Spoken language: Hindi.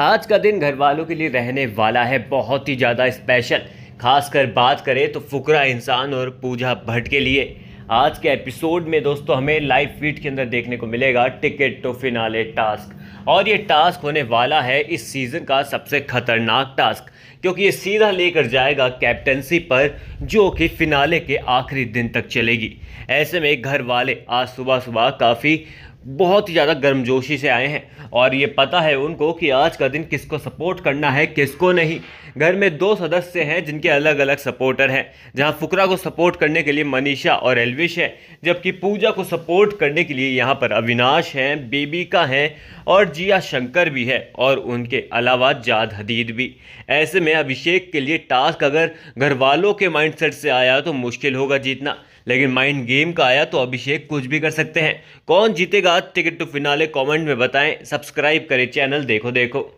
आज का दिन घर वालों के लिए रहने वाला है बहुत ही ज़्यादा स्पेशल खासकर बात करें तो फुकरा इंसान और पूजा भट्ट के लिए आज के एपिसोड में दोस्तों हमें लाइव फीड के अंदर देखने को मिलेगा टिकट टू तो फिनाले टास्क और ये टास्क होने वाला है इस सीज़न का सबसे खतरनाक टास्क क्योंकि ये सीधा लेकर जाएगा कैप्टनसी पर जो कि फिनाले के आखिरी दिन तक चलेगी ऐसे में घर वाले आज सुबह सुबह काफ़ी बहुत ही ज़्यादा गर्मजोशी से आए हैं और ये पता है उनको कि आज का दिन किसको सपोर्ट करना है किसको नहीं घर में दो सदस्य हैं जिनके अलग अलग सपोर्टर हैं जहां फुकरा को सपोर्ट करने के लिए मनीषा और एलविश है जबकि पूजा को सपोर्ट करने के लिए यहां पर अविनाश हैं बेबिका हैं और और जिया शंकर भी है और उनके अलावा जाद हदीद भी ऐसे में अभिषेक के लिए टास्क अगर घर वालों के माइंडसेट से आया तो मुश्किल होगा जीतना लेकिन माइंड गेम का आया तो अभिषेक कुछ भी कर सकते हैं कौन जीतेगा टिकट टू फिनाले कमेंट में बताएं सब्सक्राइब करें चैनल देखो देखो